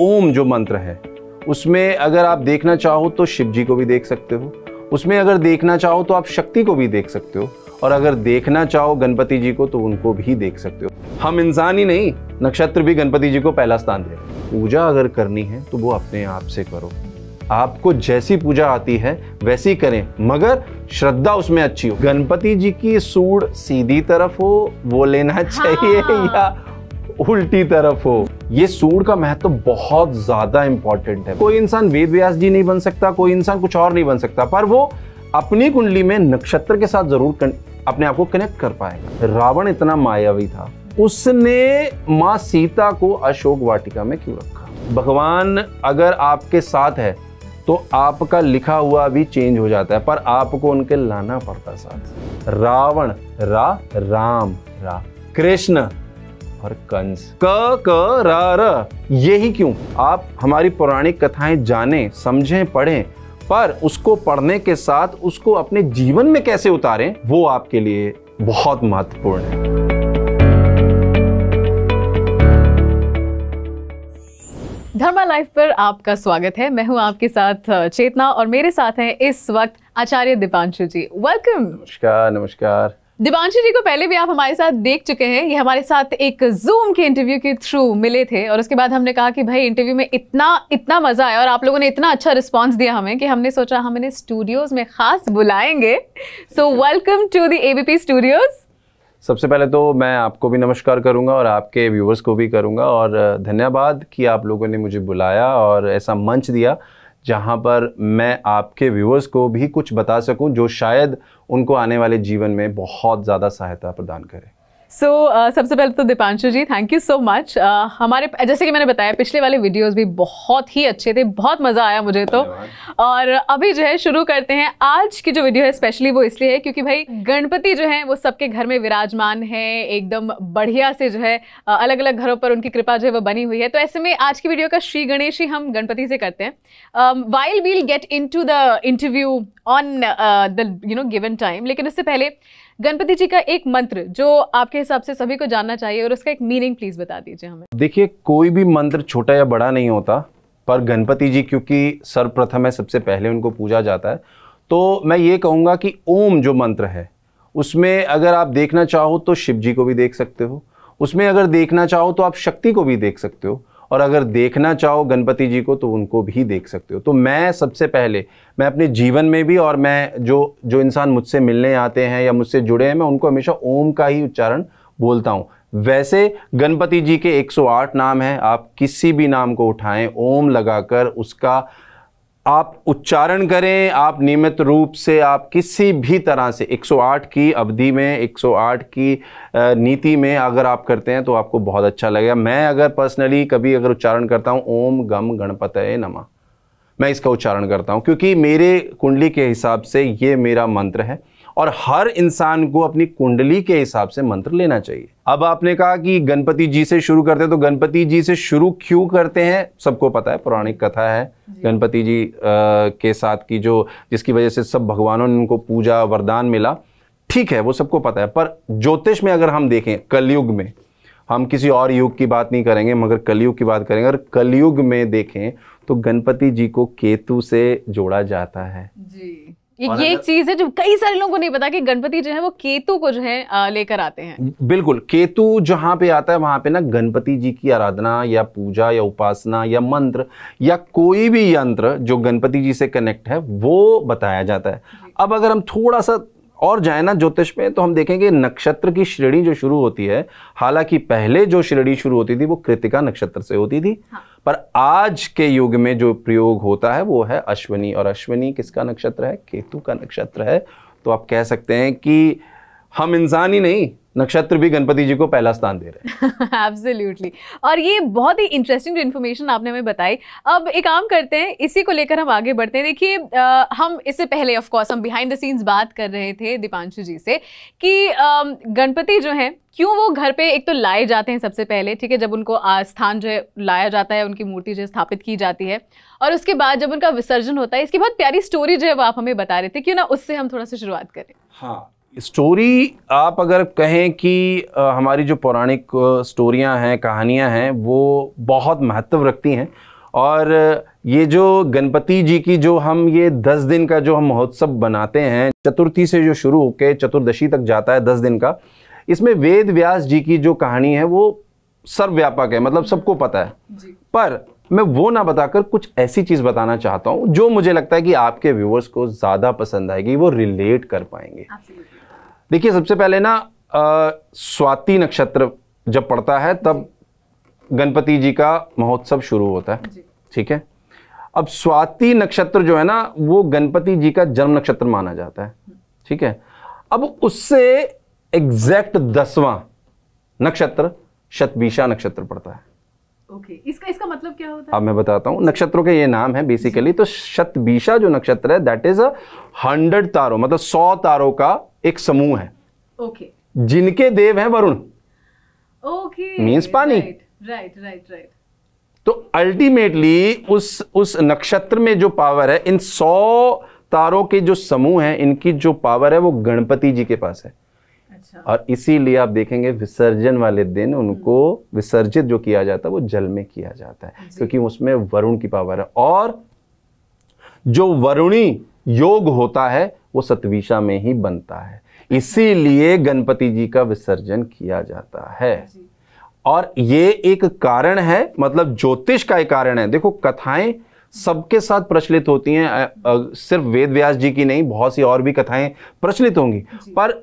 ओम जो मंत्र है उसमें अगर आप देखना चाहो तो शिव जी को भी देख सकते हो उसमें अगर देखना चाहो तो आप शक्ति को भी देख सकते हो और अगर देखना चाहो गणपति जी को तो उनको भी देख सकते हो हम इंसान ही नहीं नक्षत्र भी गणपति जी को पहला स्थान दे पूजा अगर करनी है तो वो अपने आप से करो आपको जैसी पूजा आती है वैसी करें मगर श्रद्धा उसमें अच्छी हो गणपति जी की सूढ़ सीधी तरफ हो वो लेना हाँ। चाहिए हाँ। या उल्टी तरफ हो ये सूर का महत्व तो बहुत ज्यादा इंपॉर्टेंट है कोई इंसान वेद व्यास जी नहीं बन सकता कोई इंसान कुछ और नहीं बन सकता पर वो अपनी कुंडली में नक्षत्र के साथ जरूर अपने आप को कनेक्ट कर पाएगा रावण इतना मायावी था उसने माँ सीता को अशोक वाटिका में क्यों रखा भगवान अगर आपके साथ है तो आपका लिखा हुआ भी चेंज हो जाता है पर आपको उनके लाना पड़ता साथ रावण रा राम रा कृष्ण भर कंस क क र र ये ही क्यों आप हमारी पौराणिक कथाएं जानें समझें पढ़ें पर उसको पढ़ने के साथ उसको अपने जीवन में कैसे उतारें वो आपके लिए बहुत महत्वपूर्ण है धर्मा लाइफ पर आपका स्वागत है मैं हूं आपके साथ चेतना और मेरे साथ हैं इस वक्त आचार्य दीपांशु जी वेलकम नमस्कार नमस्कार दिबांशु जी को पहले भी आप हमारे साथ देख चुके हैं ये हमारे साथ एक जूम के इंटरव्यू के थ्रू मिले थे और उसके बाद हमने कहा कि भाई इंटरव्यू में इतना इतना मजा आया और आप लोगों ने इतना अच्छा रिस्पांस दिया हमें कि हमने सोचा हम इन्हें स्टूडियोज में खास बुलाएंगे so welcome to the ABP studios सबसे पहले तो मैं आपको भी नमस्कार करूंगा और आपके व्यूवर्स को भी करूंगा और धन्यवाद कि आप लोगों ने मुझे बुलाया और ऐसा मंच दिया जहाँ पर मैं आपके व्यूअर्स को भी कुछ बता सकूँ जो शायद उनको आने वाले जीवन में बहुत ज़्यादा सहायता प्रदान करे सो so, uh, सबसे पहले तो Deepanshu ji thank you so much हमारे जैसे कि मैंने बताया पिछले वाले वीडियोस भी बहुत ही अच्छे थे बहुत मज़ा आया मुझे तो और अभी जो है शुरू करते हैं आज की जो वीडियो है स्पेशली वो इसलिए है क्योंकि भाई गणपति जो है वो सबके घर में विराजमान है एकदम बढ़िया से जो है uh, अलग अलग घरों पर उनकी कृपा जो है वो बनी हुई है तो ऐसे में आज की वीडियो का श्री गणेश ही हम गणपति से करते हैं while we'll get in the interview on the you know given time लेकिन उससे पहले गणपति जी का एक मंत्र जो आपके हिसाब से सभी को जानना चाहिए और उसका एक मीनिंग प्लीज बता दीजिए हमें देखिए कोई भी मंत्र छोटा या बड़ा नहीं होता पर गणपति जी क्योंकि सर्वप्रथम है सबसे पहले उनको पूजा जाता है तो मैं ये कहूँगा कि ओम जो मंत्र है उसमें अगर आप देखना चाहो तो शिव जी को भी देख सकते हो उसमें अगर देखना चाहो तो आप शक्ति को भी देख सकते हो और अगर देखना चाहो गणपति जी को तो उनको भी देख सकते हो तो मैं सबसे पहले मैं अपने जीवन में भी और मैं जो जो इंसान मुझसे मिलने आते हैं या मुझसे जुड़े हैं मैं उनको हमेशा ओम का ही उच्चारण बोलता हूँ वैसे गणपति जी के 108 नाम हैं आप किसी भी नाम को उठाएं ओम लगाकर उसका आप उच्चारण करें आप नियमित रूप से आप किसी भी तरह से 108 की अवधि में 108 की नीति में अगर आप करते हैं तो आपको बहुत अच्छा लगेगा मैं अगर पर्सनली कभी अगर उच्चारण करता हूँ ओम गम गणपत नमा मैं इसका उच्चारण करता हूँ क्योंकि मेरे कुंडली के हिसाब से ये मेरा मंत्र है और हर इंसान को अपनी कुंडली के हिसाब से मंत्र लेना चाहिए अब आपने कहा कि गणपति जी से शुरू करते हैं तो गणपति जी से शुरू क्यों करते हैं सबको पता है पौराणिक कथा है गणपति जी आ, के साथ की जो जिसकी वजह से सब भगवानों ने उनको पूजा वरदान मिला ठीक है वो सबको पता है पर ज्योतिष में अगर हम देखें कलयुग में हम किसी और युग की बात नहीं करेंगे मगर कलयुग की बात करेंगे अगर कलयुग में देखें तो गणपति जी को केतु से जोड़ा जाता है जी ये ये एक चीज है जो कई सारे लोगों को नहीं पता कि गणपति जो है वो केतु को जो है लेकर आते हैं बिल्कुल केतु जहाँ पे आता है वहां पे ना गणपति जी की आराधना या पूजा या उपासना या मंत्र या कोई भी यंत्र जो गणपति जी से कनेक्ट है वो बताया जाता है अब अगर हम थोड़ा सा और जाए ना ज्योतिष में तो हम देखेंगे नक्षत्र की श्रेणी जो शुरू होती है हालांकि पहले जो श्रेणी शुरू होती थी वो कृतिका नक्षत्र से होती थी हाँ। पर आज के युग में जो प्रयोग होता है वो है अश्वनी और अश्वनी किसका नक्षत्र है केतु का नक्षत्र है तो आप कह सकते हैं कि हम इंसान ही नहीं नक्षत्र भी गणपति जी को पहला स्थान दे रहे हैं एब्सोल्युटली और ये बहुत ही इंटरेस्टिंग इन्फॉर्मेशन आपने हमें बताई अब एक काम करते हैं इसी को लेकर हम आगे बढ़ते हैं देखिए हम इससे पहले ऑफ कोर्स हम बिहाइंड द सीन्स बात कर रहे थे दीपांशु जी से कि गणपति जो हैं क्यों वो घर पे एक तो लाए जाते हैं सबसे पहले ठीक है जब उनको स्थान जो है लाया जाता है उनकी मूर्ति जो स्थापित की जाती है और उसके बाद जब उनका विसर्जन होता है इसकी बहुत प्यारी स्टोरी जो है वो आप हमें बता रहे थे क्यों ना उससे हम थोड़ा सा शुरुआत करें हाँ स्टोरी आप अगर कहें कि हमारी जो पौराणिक स्टोरियां हैं कहानियां हैं वो बहुत महत्व रखती हैं और ये जो गणपति जी की जो हम ये दस दिन का जो हम महोत्सव बनाते हैं चतुर्थी से जो शुरू होकर चतुर्दशी तक जाता है दस दिन का इसमें वेद व्यास जी की जो कहानी है वो सर्वव्यापक है मतलब सबको पता है पर मैं वो ना बताकर कुछ ऐसी चीज़ बताना चाहता हूँ जो मुझे लगता है कि आपके व्यूवर्स को ज़्यादा पसंद आएगी वो रिलेट कर पाएंगे देखिए सबसे पहले ना स्वाति नक्षत्र जब पड़ता है तब गणपति जी का महोत्सव शुरू होता है ठीक है अब स्वाति नक्षत्र जो है ना वो गणपति जी का जन्म नक्षत्र माना जाता है ठीक है अब उससे एग्जैक्ट दसवां नक्षत्र शतबीशा नक्षत्र पड़ता है ओके okay. इसका इसका मतलब क्या होता है अब मैं बताता हूं नक्षत्रों के ये नाम है बेसिकली तो शतबीशा जो नक्षत्र है दैट इज हंड्रेड तारों मतलब सौ तारों का एक समूह है ओके जिनके देव है वरुण ओके मीन्स पानी राइट राइट राइट तो अल्टीमेटली उस उस नक्षत्र में जो पावर है इन सौ तारों के जो समूह हैं इनकी जो पावर है वो गणपति जी के पास है अच्छा। और इसीलिए आप देखेंगे विसर्जन वाले दिन हम्म। उनको विसर्जित जो किया जाता है वो जल में किया जाता है क्योंकि उसमें वरुण की पावर है और जो वरुणी योग होता है वो सतविशा में ही बनता है इसीलिए गणपति जी का विसर्जन किया जाता है और ये एक कारण है मतलब ज्योतिष का एक कारण है देखो कथाएं सबके साथ प्रचलित होती हैं सिर्फ वेद व्यास जी की नहीं बहुत सी और भी कथाएं प्रचलित होंगी पर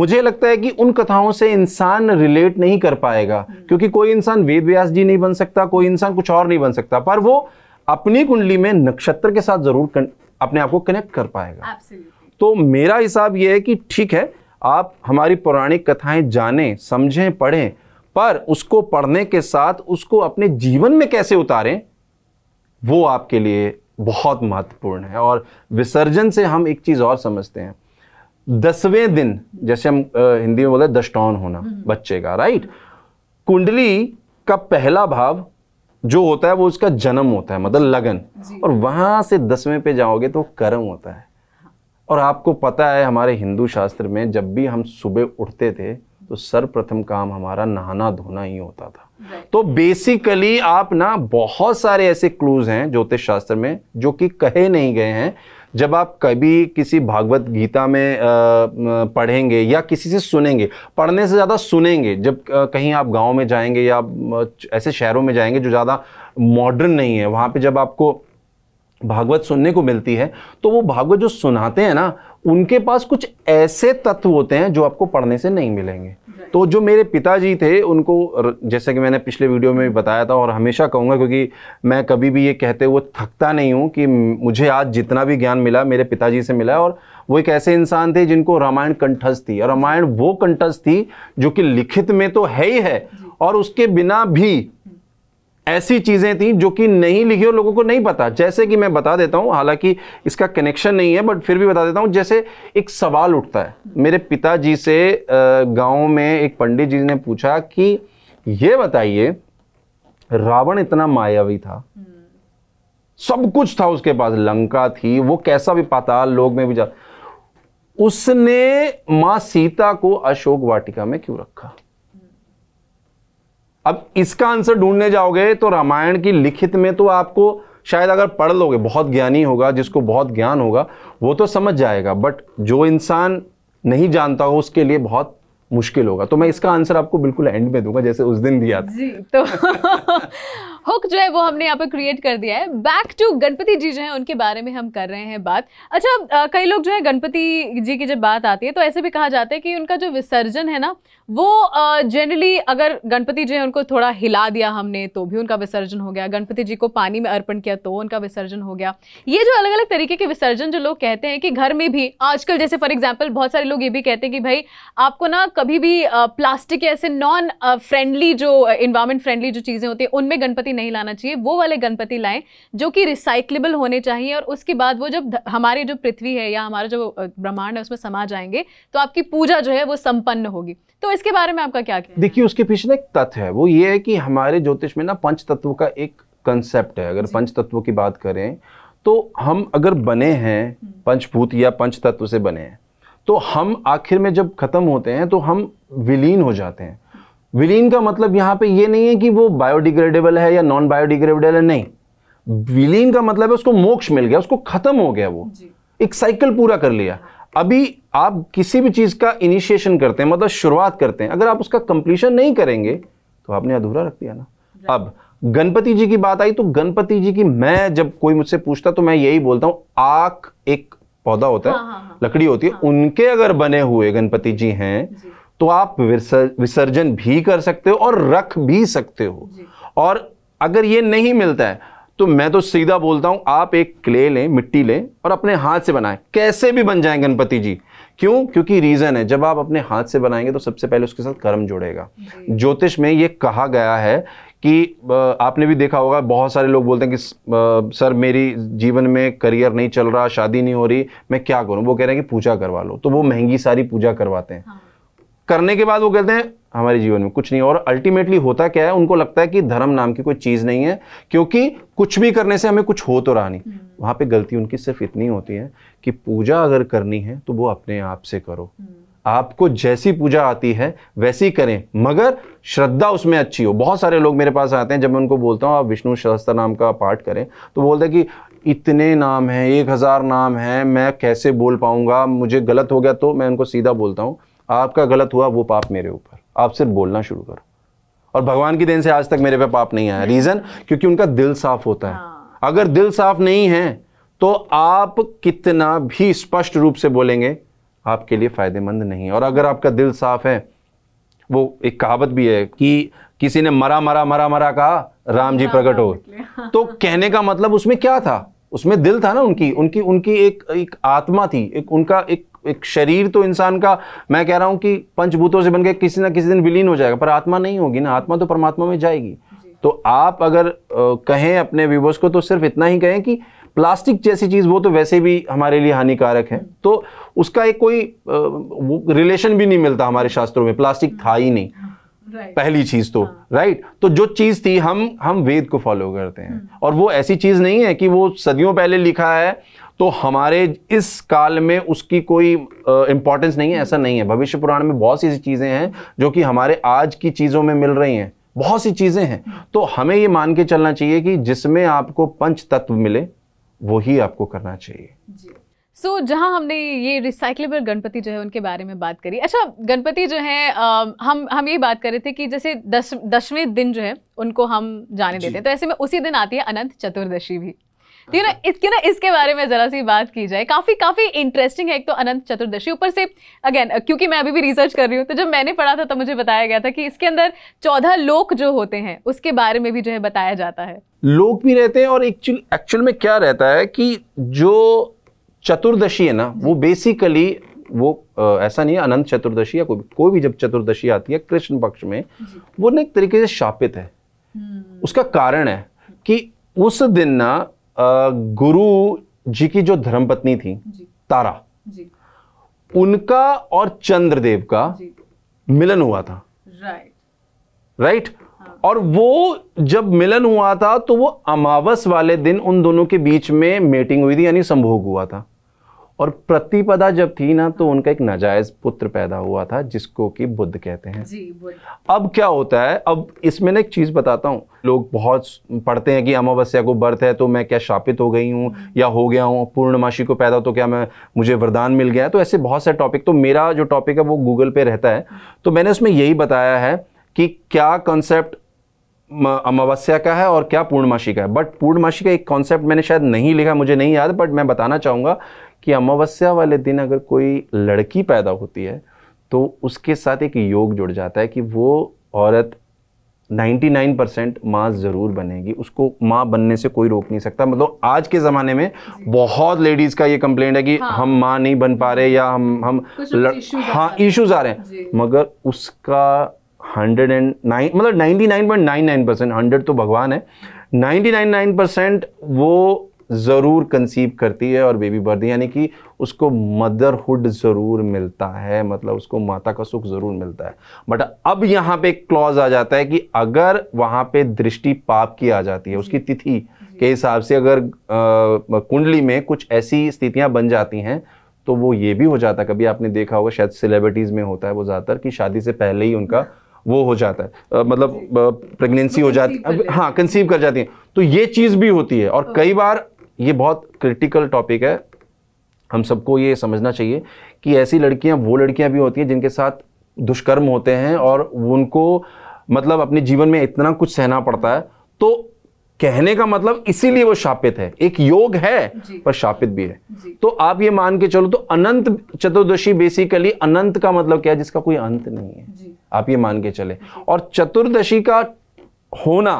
मुझे लगता है कि उन कथाओं से इंसान रिलेट नहीं कर पाएगा क्योंकि कोई इंसान वेद व्यास जी नहीं बन सकता कोई इंसान कुछ और नहीं बन सकता पर वो अपनी कुंडली में नक्षत्र के साथ जरूर अपने आप को कनेक्ट कर पाएगा Absolutely. तो मेरा हिसाब यह है कि ठीक है आप हमारी पौराणिक कथाएं जानें समझें पढ़ें पर उसको पढ़ने के साथ उसको अपने जीवन में कैसे उतारें वो आपके लिए बहुत महत्वपूर्ण है और विसर्जन से हम एक चीज़ और समझते हैं दसवें दिन जैसे हम हिंदी में हैं दस्टौन होना हम्म। बच्चे का राइट कुंडली का पहला भाव जो होता है वो उसका जन्म होता है मतलब लगन और वहां से दसवें पे जाओगे तो कर्म होता है और आपको पता है हमारे हिंदू शास्त्र में जब भी हम सुबह उठते थे तो सर्वप्रथम काम हमारा नहाना धोना ही होता था तो बेसिकली आप ना बहुत सारे ऐसे क्लूज हैं ज्योतिष शास्त्र में जो कि कहे नहीं गए हैं जब आप कभी किसी भागवत गीता में पढ़ेंगे या किसी से सुनेंगे पढ़ने से ज़्यादा सुनेंगे जब कहीं आप गांव में जाएंगे या ऐसे शहरों में जाएंगे जो ज़्यादा मॉडर्न नहीं है वहाँ पे जब आपको भागवत सुनने को मिलती है तो वो भागवत जो सुनाते हैं ना उनके पास कुछ ऐसे तत्व होते हैं जो आपको पढ़ने से नहीं मिलेंगे तो जो मेरे पिताजी थे उनको जैसे कि मैंने पिछले वीडियो में भी बताया था और हमेशा कहूँगा क्योंकि मैं कभी भी ये कहते हुए थकता नहीं हूँ कि मुझे आज जितना भी ज्ञान मिला मेरे पिताजी से मिला और वो एक ऐसे इंसान थे जिनको रामायण कंठस्थ थी और रामायण वो कंठस्थ थी जो कि लिखित में तो है ही है और उसके बिना भी ऐसी चीज़ें थी जो कि नहीं लिखी और लोगों को नहीं पता जैसे कि मैं बता देता हूं हालांकि इसका कनेक्शन नहीं है बट फिर भी बता देता हूं जैसे एक सवाल उठता है मेरे पिताजी से गांव में एक पंडित जी ने पूछा कि यह बताइए रावण इतना मायावी था सब कुछ था उसके पास लंका थी वो कैसा भी पाता लोग में भी जा उसने मां सीता को अशोक वाटिका में क्यों रखा अब इसका आंसर ढूंढने जाओगे तो रामायण की लिखित में तो आपको शायद अगर पढ़ लोगे बहुत ज्ञानी होगा जिसको बहुत ज्ञान होगा वो तो समझ जाएगा बट जो इंसान नहीं जानता हो उसके लिए बहुत मुश्किल होगा तो मैं इसका आंसर आपको बिल्कुल एंड में दूंगा जैसे उस दिन दिया था जी तो हुक जो है वो हमने यहाँ पर क्रिएट कर दिया है बैक टू गणपति जी जो है उनके बारे में हम कर रहे हैं बात अच्छा आ, कई लोग जो है गणपति जी की जब बात आती है तो ऐसे भी कहा जाता है कि उनका जो विसर्जन है ना वो जनरली अगर गणपति जी है उनको थोड़ा हिला दिया हमने तो भी उनका विसर्जन हो गया गणपति जी को पानी में अर्पण किया तो उनका विसर्जन हो गया ये जो अलग अलग तरीके के विसर्जन जो लोग कहते हैं कि घर में भी आजकल जैसे फॉर एग्जाम्पल बहुत सारे लोग ये भी कहते हैं कि भाई आपको ना कभी भी प्लास्टिक ऐसे नॉन फ्रेंडली जो इन्वायरमेंट फ्रेंडली जो चीज़ें होती है उनमें गणपति गणपति नहीं लाना चाहिए वो वाले गणपति लाएं जो कि रिसाइक्लेबल होने चाहिए और उसके बाद वो जब हमारी जो पृथ्वी है या हमारा जो ब्रह्मांड है उसमें समा जाएंगे तो आपकी पूजा जो है वो संपन्न होगी तो इसके बारे में आपका क्या देखिए उसके पीछे ना एक तथ्य है वो ये है कि हमारे ज्योतिष में ना पंच तत्व का एक कंसेप्ट है अगर पंच तत्वों की बात करें तो हम अगर बने हैं हम्म। पंचभूत या पंच तत्व से बने हैं तो हम आखिर में जब खत्म होते हैं तो हम विलीन हो जाते हैं विलीन का मतलब यहां पे ये नहीं है कि वो बायोडिग्रेडेबल है या नॉन बायोडिग्रेडेबल है नहीं विलीन का मतलब है उसको मोक्ष मिल गया उसको खत्म हो गया वो एक साइकिल पूरा कर लिया अभी आप किसी भी चीज़ का इनिशिएशन करते हैं मतलब शुरुआत करते हैं अगर आप उसका कंप्लीशन नहीं करेंगे तो आपने अधूरा रख दिया ना अब गणपति जी की बात आई तो गणपति जी की मैं जब कोई मुझसे पूछता तो मैं यही बोलता हूं आख एक पौधा होता है हाँ, हाँ, हाँ, लकड़ी होती है हाँ, उनके अगर बने हुए गणपति जी हैं जी। तो आप विसर्जन भी कर सकते हो और रख भी सकते हो और अगर ये नहीं मिलता है तो मैं तो सीधा बोलता हूं आप एक क्ले लें मिट्टी लें और अपने हाथ से बनाएं कैसे भी बन जाए गणपति जी क्यों क्योंकि रीज़न है जब आप अपने हाथ से बनाएंगे तो सबसे पहले उसके साथ कर्म जुड़ेगा ज्योतिष में ये कहा गया है कि आपने भी देखा होगा बहुत सारे लोग बोलते हैं कि सर मेरी जीवन में करियर नहीं चल रहा शादी नहीं हो रही मैं क्या करूं वो कह रहे हैं कि पूजा करवा लो तो वो महंगी सारी पूजा करवाते हैं हाँ। करने के बाद वो कहते हैं हमारे जीवन में कुछ नहीं और अल्टीमेटली होता क्या है उनको लगता है कि धर्म नाम की कोई चीज़ नहीं है क्योंकि कुछ भी करने से हमें कुछ हो तो रहा नहीं हम्म। वहां पे गलती उनकी सिर्फ इतनी होती है कि पूजा अगर करनी है तो वो अपने आप से करो हम्म। आपको जैसी पूजा आती है वैसी करें मगर श्रद्धा उसमें अच्छी हो बहुत सारे लोग मेरे पास आते हैं जब मैं उनको बोलता हूँ आप विष्णु सहस्त्र नाम का पाठ करें तो बोलते हैं कि इतने नाम हैं एक हज़ार नाम हैं मैं कैसे बोल पाऊँगा मुझे गलत हो गया तो मैं उनको सीधा बोलता हूँ आपका गलत हुआ वो पाप मेरे ऊपर आप सिर्फ बोलना शुरू करो और भगवान की देन से आज तक मेरे पे पाप नहीं आया रीज़न क्योंकि उनका दिल साफ होता है हाँ। अगर दिल साफ नहीं है तो आप कितना भी स्पष्ट रूप से बोलेंगे आपके लिए फ़ायदेमंद नहीं और अगर आपका दिल साफ है वो एक कहावत भी है कि किसी ने मरा मरा मरा मरा कहा राम जी प्रकट हो तो कहने का मतलब उसमें क्या था उसमें दिल था ना उनकी उनकी उनकी एक एक आत्मा थी एक उनका एक एक शरीर तो इंसान का मैं कह रहा हूं कि पंचभूतों से बन किसी ना किसी दिन विलीन हो जाएगा पर आत्मा नहीं होगी ना आत्मा तो परमात्मा में जाएगी तो आप अगर कहें अपने व्यूवर्स को तो सिर्फ इतना ही कहें कि प्लास्टिक जैसी चीज़ वो तो वैसे भी हमारे लिए हानिकारक है तो उसका एक कोई रिलेशन भी नहीं मिलता हमारे शास्त्रों में प्लास्टिक था ही नहीं हाँ, पहली चीज तो हाँ। राइट तो जो चीज थी हम हम वेद को फॉलो करते हैं हम्म। और वो ऐसी चीज नहीं है कि वो सदियों पहले लिखा है तो हमारे इस काल में उसकी कोई इंपॉर्टेंस नहीं है ऐसा नहीं है भविष्य पुराण में बहुत सी ऐसी चीज़ें हैं जो कि हमारे आज की चीज़ों में मिल रही हैं बहुत सी चीज़ें हैं तो हमें ये मान के चलना चाहिए कि जिसमें आपको पंच तत्व मिले वो ही आपको करना चाहिए सो so, जहाँ हमने ये रिसाइकलेबल गणपति जो है उनके बारे में बात करी अच्छा गणपति जो है आ, हम हम ये बात कर रहे थे कि जैसे दस दसवें दिन जो है उनको हम जाने देते हैं तो ऐसे में उसी दिन आती है अनंत चतुर्दशी भी ठीक है ना इसके ना इसके बारे में जरा सी बात की जाए काफी काफी इंटरेस्टिंग है एक तो अनंत चतुर्दशी ऊपर से अगेन क्योंकि मैं अभी भी रिसर्च कर रही हूँ तो जब मैंने पढ़ा था तो मुझे बताया गया था कि इसके अंदर चौदह लोक जो होते हैं उसके बारे में भी जो है बताया जाता है लोक भी रहते हैं और एक्चुअल में क्या रहता है कि जो चतुर्दशी है ना वो बेसिकली वो ऐसा नहीं है अनंत चतुर्दशी या कोई कोई भी जब चतुर्दशी आती है कृष्ण पक्ष में वो ना एक तरीके से शापित है हम्म। उसका कारण है कि उस दिन ना गुरु जी की जो धर्मपत्नी थी तारा जी उनका और चंद्रदेव का मिलन हुआ था राइट राइट हाँ। और वो जब मिलन हुआ था तो वो अमावस वाले दिन उन दोनों के बीच में मीटिंग हुई थी यानी संभोग हुआ था और प्रतिपदा जब थी ना तो उनका एक नाजायज पुत्र पैदा हुआ था जिसको कि बुद्ध कहते हैं जी बुद्ध अब क्या होता है अब इसमें ना एक चीज़ बताता हूँ लोग बहुत पढ़ते हैं कि अमावस्या को बर्थ है तो मैं क्या शापित हो गई हूँ या हो गया हूँ पूर्णमाशी को पैदा तो क्या मैं मुझे वरदान मिल गया है तो ऐसे बहुत सारे टॉपिक तो मेरा जो टॉपिक है वो गूगल पे रहता है तो मैंने उसमें यही बताया है कि क्या कंसेप्ट अमावस्या का है और क्या पूर्णमासी का है बट पूर्णमासी का एक कॉन्सेप्ट मैंने शायद नहीं लिखा मुझे नहीं याद बट मैं बताना चाहूँगा कि अमावस्या वाले दिन अगर कोई लड़की पैदा होती है तो उसके साथ एक योग जुड़ जाता है कि वो औरत 99 परसेंट माँ ज़रूर बनेगी उसको माँ बनने से कोई रोक नहीं सकता मतलब आज के ज़माने में बहुत लेडीज़ का ये कंप्लेंट है कि हाँ। हम माँ नहीं बन पा रहे या हम हम लड़... हाँ इश्यूज़ आ रहे हैं मगर उसका हंड्रेड एंड नाइन मतलब ninety nine point nine nine percent hundred तो भगवान है नाइन्टी नाइन नाइन परसेंट वो ज़रूर कंसीव करती है और बेबी बर्थ यानी कि उसको मदरहुड ज़रूर मिलता है मतलब उसको माता का सुख ज़रूर मिलता है बट अब यहाँ पे एक क्लॉज आ जाता है कि अगर वहाँ पे दृष्टि पाप की आ जाती है उसकी तिथि के हिसाब से अगर कुंडली में कुछ ऐसी स्थितियाँ बन जाती हैं तो वो ये भी हो जाता है कभी आपने देखा होगा शायद सेलिब्रिटीज़ में होता है वो ज़्यादातर कि शादी से पहले ही उनका वो हो जाता है मतलब प्रेगनेंसी तो हो जाती हाँ कंसीव कर जाती है तो ये चीज़ भी होती है और हाँ। कई बार ये बहुत क्रिटिकल टॉपिक है हम सबको ये समझना चाहिए कि ऐसी लड़कियां वो लड़कियां भी होती हैं जिनके साथ दुष्कर्म होते हैं और उनको मतलब अपने जीवन में इतना कुछ सहना पड़ता है तो कहने का मतलब इसीलिए वो शापित है एक योग है पर शापित भी है तो आप ये मान के चलो तो अनंत चतुर्दशी बेसिकली अनंत का मतलब क्या है जिसका कोई अंत नहीं है आप ये मान के चले और चतुर्दशी का होना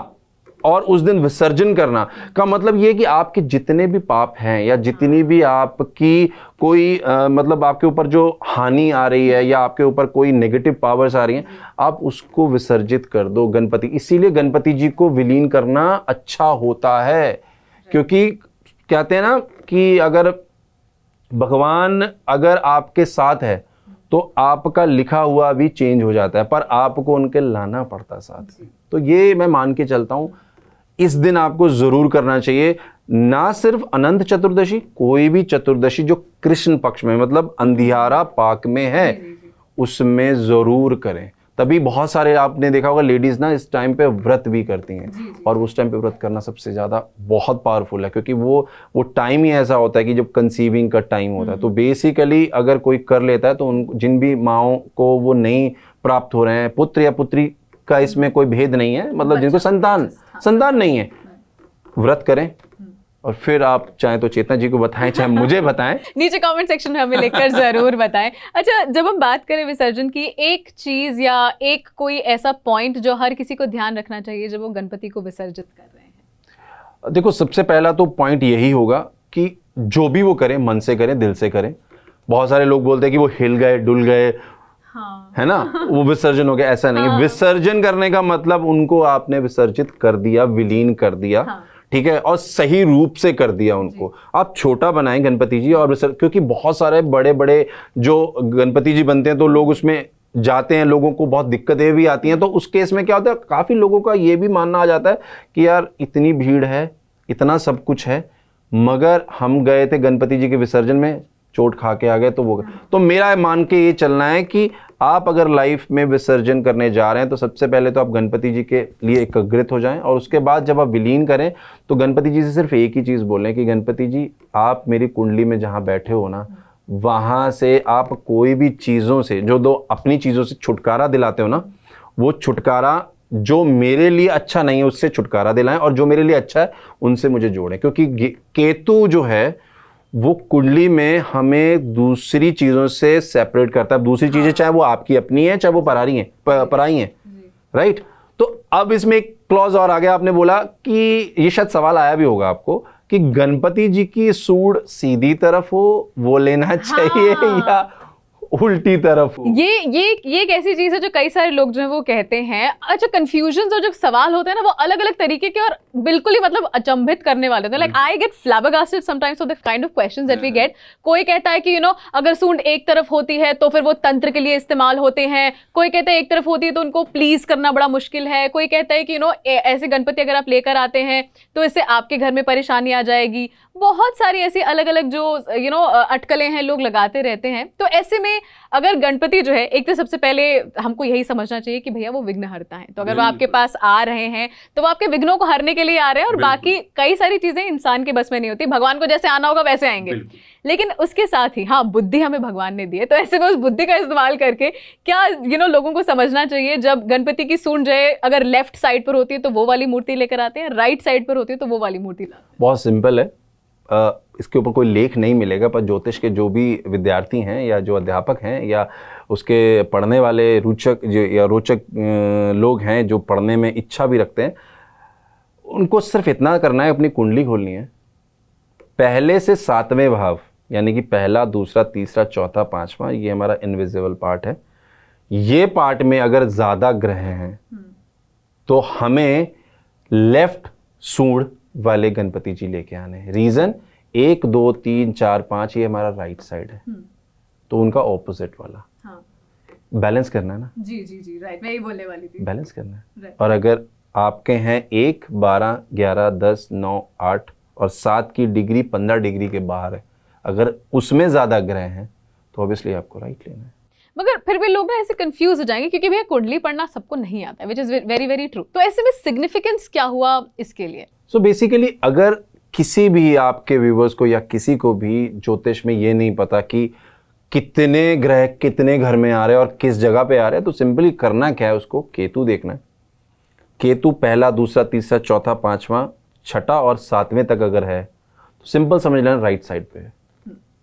और उस दिन विसर्जन करना का मतलब ये कि आपके जितने भी पाप हैं या जितनी भी आपकी कोई आ, मतलब आपके ऊपर जो हानि आ रही है या आपके ऊपर कोई नेगेटिव पावर्स आ रही हैं आप उसको विसर्जित कर दो गणपति इसीलिए गणपति जी को विलीन करना अच्छा होता है क्योंकि कहते हैं ना कि अगर भगवान अगर आपके साथ है तो आपका लिखा हुआ भी चेंज हो जाता है पर आपको उनके लाना पड़ता साथ तो ये मैं मान के चलता हूँ इस दिन आपको ज़रूर करना चाहिए ना सिर्फ अनंत चतुर्दशी कोई भी चतुर्दशी जो कृष्ण पक्ष में मतलब अंधियारा पाक में है उसमें ज़रूर करें तभी बहुत सारे आपने देखा होगा लेडीज़ ना इस टाइम पे व्रत भी करती हैं और उस टाइम पे व्रत करना सबसे ज़्यादा बहुत पावरफुल है क्योंकि वो वो टाइम ही ऐसा होता है कि जब कंसीविंग का टाइम होता है हम्म। तो बेसिकली अगर कोई कर लेता है तो उन जिन भी माओ को वो नहीं प्राप्त हो रहे हैं पुत्र या पुत्री का इसमें कोई भेद नहीं है मतलब जिनको संतान संतान नहीं है व्रत करें और फिर आप चाहे तो चेतना जी को बताएं चाहे मुझे बताएं नीचे कमेंट सेक्शन में हमें लेकर जरूर बताएं अच्छा जब हम बात करें विसर्जन की एक चीज या एक कोई ऐसा पॉइंट जो हर किसी को ध्यान रखना चाहिए जब वो गणपति को विसर्जित कर रहे हैं देखो सबसे पहला तो पॉइंट यही होगा कि जो भी वो करें मन से करें दिल से करें बहुत सारे लोग बोलते हैं कि वो हिल गए डुल गए हाँ। है ना वो विसर्जन हो गया ऐसा नहीं हाँ। विसर्जन करने का मतलब उनको आपने विसर्जित कर दिया विलीन कर दिया हाँ। ठीक है और सही रूप से कर दिया उनको आप छोटा बनाएं गणपति जी और क्योंकि बहुत सारे बड़े बड़े जो गणपति जी बनते हैं तो लोग उसमें जाते हैं लोगों को बहुत दिक्कतें भी आती हैं तो उस केस में क्या होता है काफ़ी लोगों का ये भी मानना आ जाता है कि यार इतनी भीड़ है इतना सब कुछ है मगर हम गए थे गणपति जी के विसर्जन में चोट खा के आ गए तो वो तो मेरा मान के ये चलना है कि आप अगर लाइफ में विसर्जन करने जा रहे हैं तो सबसे पहले तो आप गणपति जी के लिए एकग्रित हो जाएं और उसके बाद जब आप विलीन करें तो गणपति जी से सिर्फ एक ही चीज़ बोलें कि गणपति जी आप मेरी कुंडली में जहाँ बैठे हो ना वहाँ से आप कोई भी चीज़ों से जो दो अपनी चीज़ों से छुटकारा दिलाते हो ना वो छुटकारा जो मेरे लिए अच्छा नहीं है उससे छुटकारा दिलाएं और जो मेरे लिए अच्छा है उनसे मुझे जोड़ें क्योंकि केतु जो है वो कुंडली में हमें दूसरी चीज़ों से सेपरेट करता है दूसरी चीज़ें हाँ। चाहे वो आपकी अपनी है चाहे वो परारी हैं पराई हैं राइट तो अब इसमें एक क्लॉज और आ गया आपने बोला कि ये शायद सवाल आया भी होगा आपको कि गणपति जी की सूड सीधी तरफ हो वो लेना हाँ। चाहिए हाँ। या उल्टी तरफ ये ये ये एक ऐसी चीज है जो कई सारे लोग जो है वो कहते हैं अच्छा कंफ्यूजन और जो सवाल होते हैं ना वो अलग अलग तरीके के और बिल्कुल ही मतलब अचंभित करने वाले होते हैं like I get flabbergasted sometimes of the kind of questions that we get कोई कहता है कि यू नो अगर सूंड एक तरफ होती है तो फिर वो तंत्र के लिए इस्तेमाल होते हैं कोई कहता है एक तरफ होती है तो उनको प्लीज करना बड़ा मुश्किल है कोई कहता है कि यू नो ऐसे गणपति अगर आप लेकर आते हैं तो इससे आपके घर में परेशानी आ जाएगी बहुत सारी ऐसी अलग अलग जो यू नो अटकलें हैं लोग लगाते रहते हैं तो ऐसे में अगर गणपति जो है एक तो सबसे पहले हमको यही समझना चाहिए कि भैया वो विघ्न हरता है तो अगर वो आपके पास आ रहे हैं तो वो आपके विघ्नों को हरने के लिए आ रहे हैं और बाकी कई सारी चीजें इंसान के बस में नहीं होती भगवान को जैसे आना होगा वैसे आएंगे लेकिन उसके साथ ही हाँ बुद्धि हमें भगवान ने दी है तो ऐसे में उस बुद्धि का इस्तेमाल करके क्या यू नो लोगों को समझना चाहिए जब गणपति की सूंड जो है अगर लेफ्ट साइड पर होती है तो वो वाली मूर्ति लेकर आते हैं राइट साइड पर होती है तो वो वाली मूर्ति बहुत सिंपल है इसके ऊपर कोई लेख नहीं मिलेगा पर ज्योतिष के जो भी विद्यार्थी हैं या जो अध्यापक हैं या उसके पढ़ने वाले रोचक जो या रोचक लोग हैं जो पढ़ने में इच्छा भी रखते हैं उनको सिर्फ इतना करना है अपनी कुंडली खोलनी है पहले से सातवें भाव यानी कि पहला दूसरा तीसरा चौथा पांचवा ये हमारा इनविजिबल पार्ट है ये पार्ट में अगर ज़्यादा ग्रह हैं हम्म। तो हमें लेफ्ट सूढ़ वाले गणपति जी लेके आने हैं रीजन एक दो तीन चार पांच ये हमारा राइट साइड है हम्म। तो उनका ऑपोजिट वाला हाँ। बैलेंस करना है ना जी जी जी राइट मैं ही बोलने वाली थी बैलेंस करना है और अगर आपके हैं एक बारह ग्यारह दस नौ आठ और सात की डिग्री पंद्रह डिग्री के बाहर है अगर उसमें ज़्यादा ग्रह हैं तो ऑब्वियसली आपको राइट लेना है मगर फिर भी लोग ना ऐसे कंफ्यूज हो जाएंगे क्योंकि भैया कुंडली पढ़ना सबको नहीं आता है which is very very true तो ऐसे में सिग्निफिकेंस क्या हुआ इसके लिए सो so बेसिकली अगर किसी भी आपके व्यूवर्स को या किसी को भी ज्योतिष में ये नहीं पता कि कितने ग्रह कितने घर में आ रहे हैं और किस जगह पे आ रहे हैं तो सिंपली करना क्या है उसको केतु देखना है केतु पहला दूसरा तीसरा चौथा पांचवा छठा और सातवें तक अगर है तो सिंपल समझ लेना राइट साइड पे है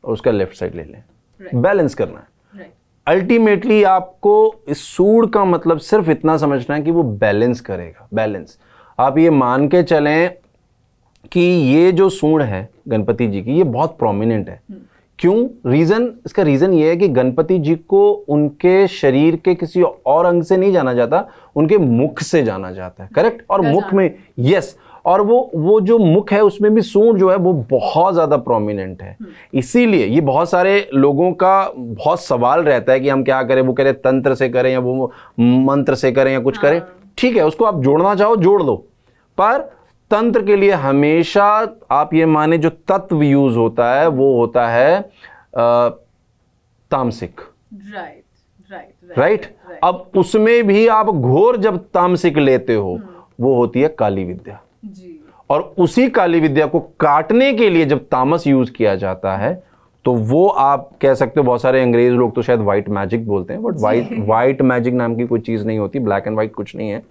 और उसका लेफ्ट साइड ले लें बैलेंस करना है अल्टीमेटली आपको इस सूड का मतलब सिर्फ इतना समझना है कि वो बैलेंस करेगा बैलेंस आप ये मान के चलें कि ये जो सूढ़ है गणपति जी की ये बहुत प्रोमिनेंट है क्यों रीज़न इसका रीज़न ये है कि गणपति जी को उनके शरीर के किसी और अंग से नहीं जाना जाता उनके मुख से जाना जाता है करेक्ट और अच्छा। मुख में यस और वो वो जो मुख है उसमें भी सूंड जो है वो बहुत ज़्यादा प्रोमिनेंट है इसीलिए ये बहुत सारे लोगों का बहुत सवाल रहता है कि हम क्या करें वो कह रहे तंत्र से करें या वो मंत्र से करें या कुछ करें हाँ। ठीक है उसको आप जोड़ना चाहो जोड़ दो पर तंत्र के लिए हमेशा आप ये माने जो तत्व यूज होता है वो होता है तामसिक राइट राइट राइट अब उसमें भी आप घोर जब तामसिक लेते हो हम्म। वो होती है काली विद्या जी और उसी काली विद्या को काटने के लिए जब तामस यूज किया जाता है तो वो आप कह सकते हो बहुत सारे अंग्रेज लोग तो शायद व्हाइट मैजिक बोलते हैं बट व्हाइट व्हाइट मैजिक नाम की कोई चीज़ नहीं होती ब्लैक एंड व्हाइट कुछ नहीं है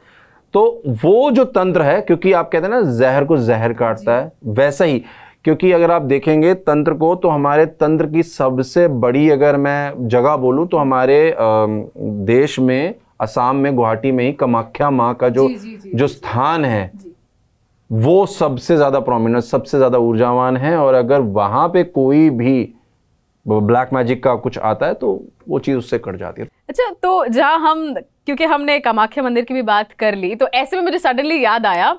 तो वो जो तंत्र है क्योंकि आप कहते हैं ना जहर को जहर काटता है वैसा ही क्योंकि अगर आप देखेंगे तंत्र को तो हमारे तंत्र की सबसे बड़ी अगर मैं जगह बोलूं तो हमारे देश में असम में गुवाहाटी में ही कमाख्या माँ का जो जी, जी, जी, जो स्थान है वो सबसे ज़्यादा प्रोमिनेंट सबसे ज़्यादा ऊर्जावान है और अगर वहां पे कोई भी ब्लैक मैजिक का कुछ आता है तो वो चीज़ उससे कट जाती है अच्छा तो जहाँ हम क्योंकि हमने कामाख्या मंदिर की भी बात कर ली तो ऐसे में मुझे सडनली याद आया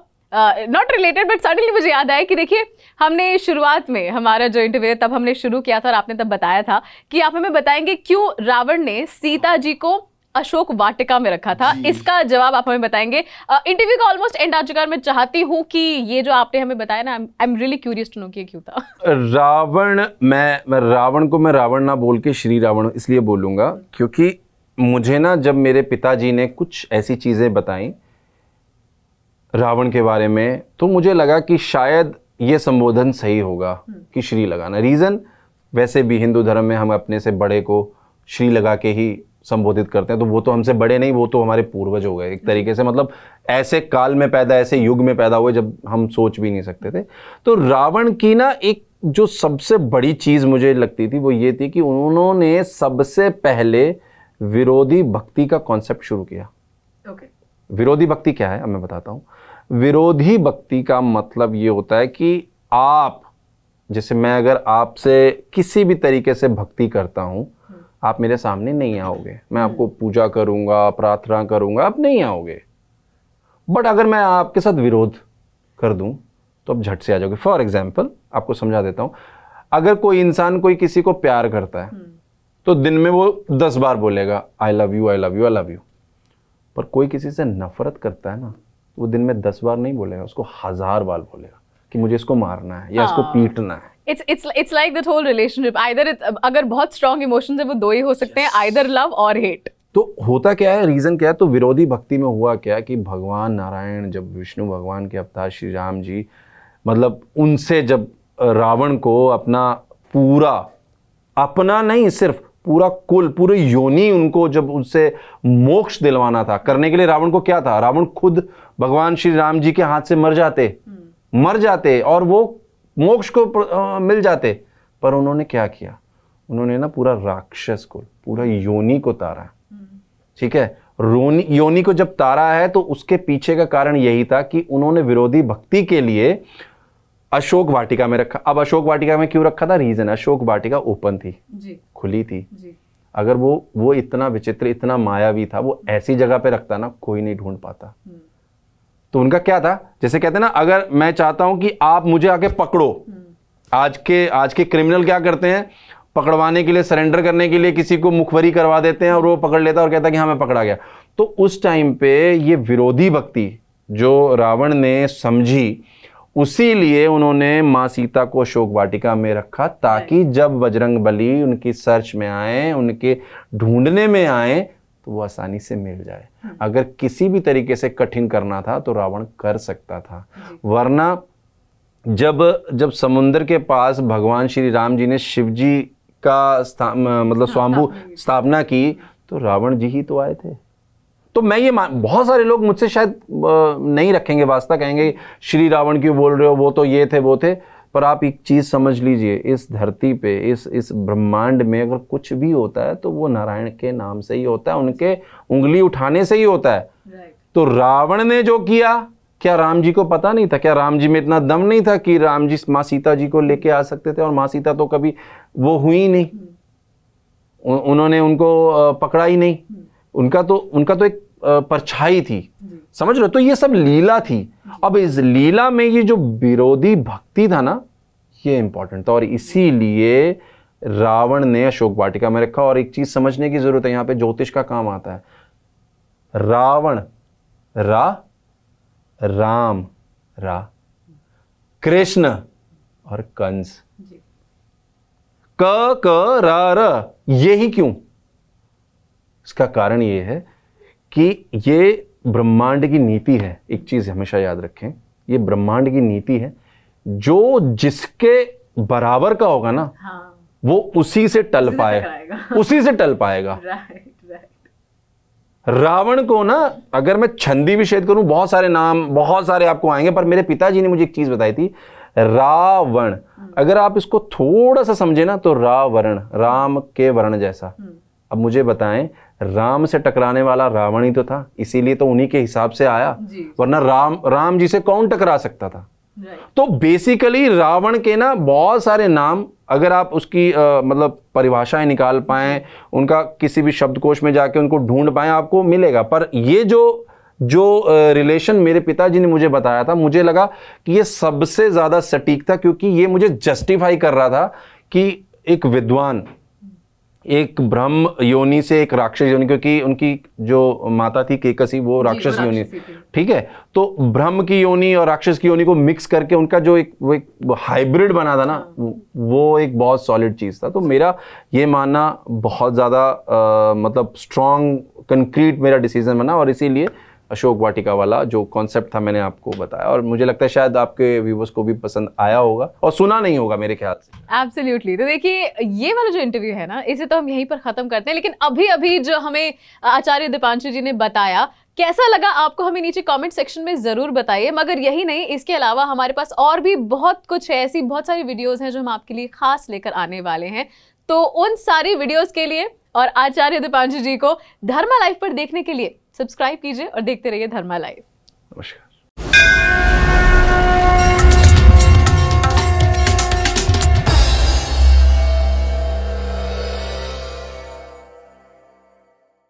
नॉट रिलेटेड बट सडनली मुझे याद आया कि देखिए हमने शुरुआत में हमारा जो इंटरव्यू तब हमने शुरू किया था और आपने तब बताया था कि आप हमें बताएंगे क्यों रावण ने सीता जी को अशोक वाटिका में रखा था इसका जवाब आप हमें बताएंगे इंटरव्यू का ऑलमोस्ट एंड आ चुका है मैं चाहती हूँ कि ये जो आपने हमें बताया ना I am really curious to know कि क्यों था रावण मैं, मैं रावण को मैं रावण ना बोल के श्री रावण इसलिए बोलूंगा क्योंकि मुझे ना जब मेरे पिताजी ने कुछ ऐसी चीज़ें बताई रावण के बारे में तो मुझे लगा कि शायद ये संबोधन सही होगा कि श्री लगाना रीज़न वैसे भी हिंदू धर्म में हम अपने से बड़े को श्री लगा के ही संबोधित करते हैं तो वो तो हमसे बड़े नहीं वो तो हमारे पूर्वज हो गए एक तरीके से मतलब ऐसे काल में पैदा ऐसे युग में पैदा हुए जब हम सोच भी नहीं सकते थे तो रावण की ना एक जो सबसे बड़ी चीज़ मुझे लगती थी वो ये थी कि उन्होंने सबसे पहले विरोधी भक्ति का कॉन्सेप्ट शुरू किया okay. विरोधी भक्ति क्या है अब मैं बताता हूं विरोधी भक्ति का मतलब ये होता है कि आप जैसे मैं अगर आपसे किसी भी तरीके से भक्ति करता हूं हम्म। आप मेरे सामने नहीं आओगे मैं आपको हम्म। पूजा करूंगा प्रार्थना करूंगा आप नहीं आओगे बट अगर मैं आपके साथ विरोध कर दूं तो आप झट से आ जाओगे फॉर एग्जाम्पल आपको समझा देता हूं अगर कोई इंसान कोई किसी को प्यार करता है हम्म। तो दिन में वो दस बार बोलेगा I love you I love you I love you पर कोई किसी से नफरत करता है ना तो वो दिन में दस बार नहीं बोलेगा उसको हजार बार बोलेगा कि मुझे इसको मारना है या इसको हाँ। पीटना है it's it's it's like that whole relationship either अगर बहुत स्ट्रांग इमोशंस है वो दो ही हो सकते हैं आइदर लव और हेट तो होता क्या है रीज़न क्या है तो विरोधी भक्ति में हुआ क्या कि भगवान नारायण जब विष्णु भगवान के अवतार श्री राम जी मतलब उनसे जब रावण को अपना पूरा अपना नहीं सिर्फ पूरा कुल पूरे योनि उनको जब उससे मोक्ष दिलवाना था करने के लिए रावण को क्या था रावण खुद भगवान श्री राम जी के हाथ से मर जाते हम्म। मर जाते और वो मोक्ष को आ, मिल जाते पर उन्होंने क्या किया उन्होंने ना पूरा राक्षस को पूरा योनि को तारा हम्म। ठीक है रोनी योनी को जब तारा है तो उसके पीछे का कारण यही था कि उन्होंने विरोधी भक्ति के लिए अशोक वाटिका में रखा अब अशोक वाटिका में क्यों रखा था रीजन अशोक वाटिका ओपन थी जी। खुली थी जी। अगर वो वो इतना विचित्र इतना मायावी था वो ऐसी जगह पे रखता ना कोई नहीं ढूंढ पाता हम्म। तो उनका क्या था जैसे कहते ना अगर मैं चाहता हूं कि आप मुझे आके पकड़ो हम्म। आज के आज के क्रिमिनल क्या करते हैं पकड़वाने के लिए सरेंडर करने के लिए किसी को मुखबरी करवा देते हैं और वो पकड़ लेता है और कहता कि हाँ मैं पकड़ा गया तो उस टाइम पे ये विरोधी भक्ति जो रावण ने समझी उसी लिए उन्होंने माँ सीता को शोक वाटिका में रखा ताकि जब बजरंग बली उनकी सर्च में आए उनके ढूंढने में आए तो वो आसानी से मिल जाए hmm. अगर किसी भी तरीके से कठिन करना था तो रावण कर सकता था वरना जब जब समुद्र के पास भगवान श्री राम जी ने शिव जी का मतलब हाँ, स्वाम्भु स्थापना की तो रावण जी ही तो आए थे तो मैं ये बहुत सारे लोग मुझसे शायद नहीं रखेंगे वास्ता कहेंगे श्री रावण क्यों बोल रहे हो वो तो ये थे वो थे पर आप एक चीज़ समझ लीजिए इस धरती पे इस इस ब्रह्मांड में अगर कुछ भी होता है तो वो नारायण के नाम से ही होता है उनके उंगली उठाने से ही होता है तो रावण ने जो किया क्या राम जी को पता नहीं था क्या राम जी में इतना दम नहीं था कि राम जी माँ सीता जी को लेके आ सकते थे और माँ सीता तो कभी वो हुई नहीं hmm. उन्होंने उनको पकड़ा ही नहीं hmm. उनका तो उनका तो एक परछाई थी समझ रहे तो ये सब लीला थी अब इस लीला में ये जो विरोधी भक्ति था ना ये इंपॉर्टेंट था और इसीलिए रावण ने अशोक वाटिका में रखा और एक चीज समझने की जरूरत है यहां पे ज्योतिष का काम आता है रावण रा राम रा कृष्ण और कंस क क रा र यही क्यों इसका कारण यह है कि ये ब्रह्मांड की नीति है एक चीज़ हमेशा याद रखें ये ब्रह्मांड की नीति है जो जिसके बराबर का होगा ना हाँ। वो उसी से टल पाए उसी से टल पाएगा रावण को ना अगर मैं छंदी विषेद करूं बहुत सारे नाम बहुत सारे आपको आएंगे पर मेरे पिताजी ने मुझे एक चीज बताई थी रावण हम्म। अगर आप इसको थोड़ा सा समझे ना तो रावरण राम के वर्ण जैसा हम्म। अब मुझे बताएं राम से टकराने वाला रावण ही तो था इसीलिए तो उन्हीं के हिसाब से आया वरना राम राम जी से कौन टकरा सकता था तो बेसिकली रावण के ना बहुत सारे नाम अगर आप उसकी आ, मतलब परिभाषाएं निकाल पाए उनका किसी भी शब्दकोश में जाके उनको ढूंढ पाए आपको मिलेगा पर ये जो जो रिलेशन मेरे पिताजी ने मुझे बताया था मुझे लगा कि ये सबसे ज़्यादा सटीक था क्योंकि ये मुझे जस्टिफाई कर रहा था कि एक विद्वान एक ब्रह्म योनि से एक राक्षस योनि क्योंकि उनकी जो माता थी केकसी वो राक्षस योनि ठीक है तो ब्रह्म की योनि और राक्षस की योनि को मिक्स करके उनका जो एक वो एक हाइब्रिड बना था ना हाँ। वो एक बहुत सॉलिड चीज़ था तो मेरा ये मानना बहुत ज़्यादा मतलब स्ट्रॉन्ग कंक्रीट मेरा डिसीजन बना और इसीलिए अशोक वाटिका वाला जो कॉन्सेप्ट था मैंने आपको बताया और मुझे लगता है शायद आपके व्यूवर्स को भी पसंद आया होगा और सुना नहीं होगा मेरे ख्याल से एब्सोल्युटली तो देखिए ये वाला जो इंटरव्यू है ना इसे तो हम यहीं पर खत्म करते हैं लेकिन अभी अभी जो हमें आचार्य दीपांशु जी ने बताया कैसा लगा आपको हमें नीचे कमेंट सेक्शन में ज़रूर बताइए मगर यही नहीं इसके अलावा हमारे पास और भी बहुत कुछ है ऐसी बहुत सारी वीडियोस हैं जो हम आपके लिए खास लेकर आने वाले हैं तो उन सारी वीडियोस के लिए और आचार्य दीपांशु जी को धर्मा लाइफ पर देखने के लिए सब्सक्राइब कीजिए और देखते रहिए धर्मा लाइव नमस्कार